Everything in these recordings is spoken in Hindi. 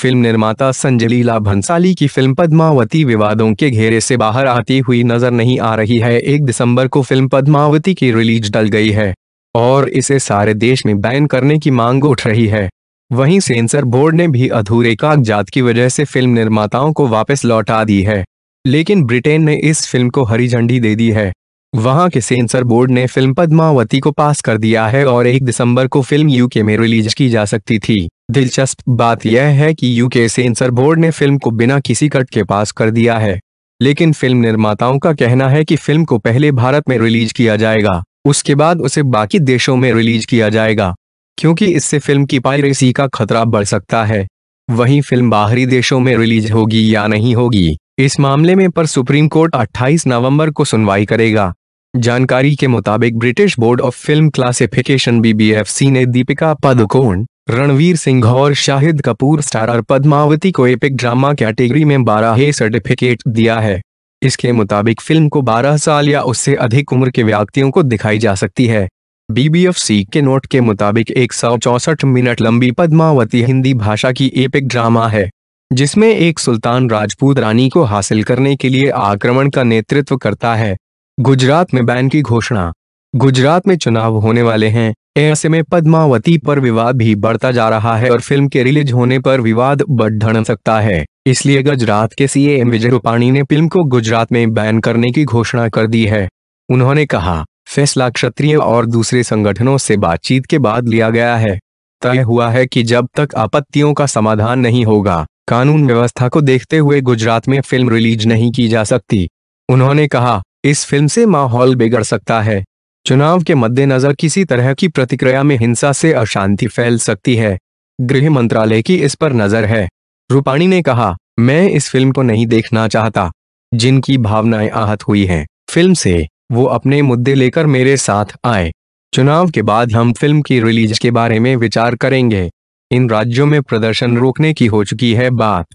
फिल्म निर्माता संजय लीला भंसाली की फिल्म पद्मावती विवादों के घेरे से बाहर आती हुई नजर नहीं आ रही है एक दिसंबर को फिल्म पद्मावती की रिलीज डल गई है और इसे सारे देश में बैन करने की मांग उठ रही है वहीं सेंसर बोर्ड ने भी अधूरे कागजात की वजह से फिल्म निर्माताओं को वापस लौटा दी है लेकिन ब्रिटेन ने इस फिल्म को हरी झंडी दे दी है वहां के सेंसर बोर्ड ने फिल्म पद्मावती को पास कर दिया है और एक दिसंबर को फिल्म यूके में रिलीज की जा सकती थी दिलचस्प बात यह है कि यूके सेंसर बोर्ड ने फिल्म को बिना किसी कट के पास कर दिया है लेकिन फिल्म निर्माताओं का कहना है कि फिल्म को पहले भारत में रिलीज किया जाएगा उसके बाद उसे बाकी देशों में रिलीज किया जाएगा क्योंकि इससे फिल्म की पायरेसी का खतरा बढ़ सकता है वहीं फिल्म बाहरी देशों में रिलीज होगी या नहीं होगी इस मामले में पर सुप्रीम कोर्ट 28 नवंबर को सुनवाई करेगा जानकारी के मुताबिक British board of film classification BBFC ने दीपिका पदकोण रणवीर सिंह और शाहिद कपूर स्टारर पद्मावती को एपिक ड्रामा कैटेगरी में बारह सर्टिफिकेट दिया है इसके मुताबिक फिल्म को 12 साल या उससे अधिक उम्र के व्यक्तियों को दिखाई जा सकती है बीबीएफसी के नोट के मुताबिक एक मिनट लंबी पद्मावती हिंदी भाषा की एपिक ड्रामा है जिसमें एक सुल्तान राजपूत रानी को हासिल करने के लिए आक्रमण का नेतृत्व करता है गुजरात में बैन की घोषणा गुजरात में चुनाव होने वाले हैं ऐसे में पद्मावती पर विवाद भी बढ़ता जा रहा है और फिल्म के रिलीज होने पर विवाद बढ़ सकता है इसलिए गुजरात के सीएम विजय रूपाणी ने फिल्म को गुजरात में बैन करने की घोषणा कर दी है उन्होंने कहा फैसला क्षत्रिय और दूसरे संगठनों से बातचीत के बाद लिया गया है तय हुआ है कि जब तक आपत्तियों का समाधान नहीं होगा कानून व्यवस्था को देखते हुए गुजरात में फिल्म रिलीज नहीं की जा सकती उन्होंने कहा इस फिल्म से माहौल बिगड़ सकता है चुनाव के मद्देनजर किसी तरह की प्रतिक्रिया में हिंसा से अशांति फैल सकती है गृह मंत्रालय की इस पर नजर है रूपाणी ने कहा मैं इस फिल्म को नहीं देखना चाहता जिनकी भावनाएं आहत हुई हैं फिल्म से वो अपने मुद्दे लेकर मेरे साथ आए चुनाव के बाद हम फिल्म की रिलीज के बारे में विचार करेंगे इन राज्यों में प्रदर्शन रोकने की हो चुकी है बात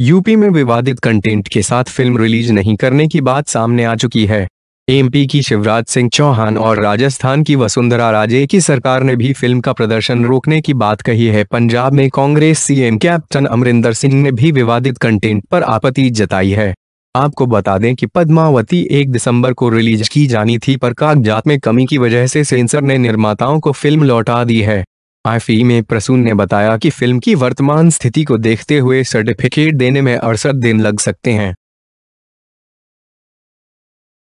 यूपी में विवादित कंटेंट के साथ फिल्म रिलीज नहीं करने की बात सामने आ चुकी है एमपी की शिवराज सिंह चौहान और राजस्थान की वसुंधरा राजे की सरकार ने भी फिल्म का प्रदर्शन रोकने की बात कही है पंजाब में कांग्रेस सीएम कैप्टन अमरिंदर सिंह ने भी विवादित कंटेंट पर आपत्ति जताई है आपको बता दें कि पद्मावती 1 दिसंबर को रिलीज की जानी थी पर कागजात में कमी की वजह से सेंसर ने निर्माताओं को फिल्म लौटा दी है आईफी में प्रसून ने बताया कि फिल्म की वर्तमान स्थिति को देखते हुए सर्टिफिकेट देने में अड़सठ दिन लग सकते हैं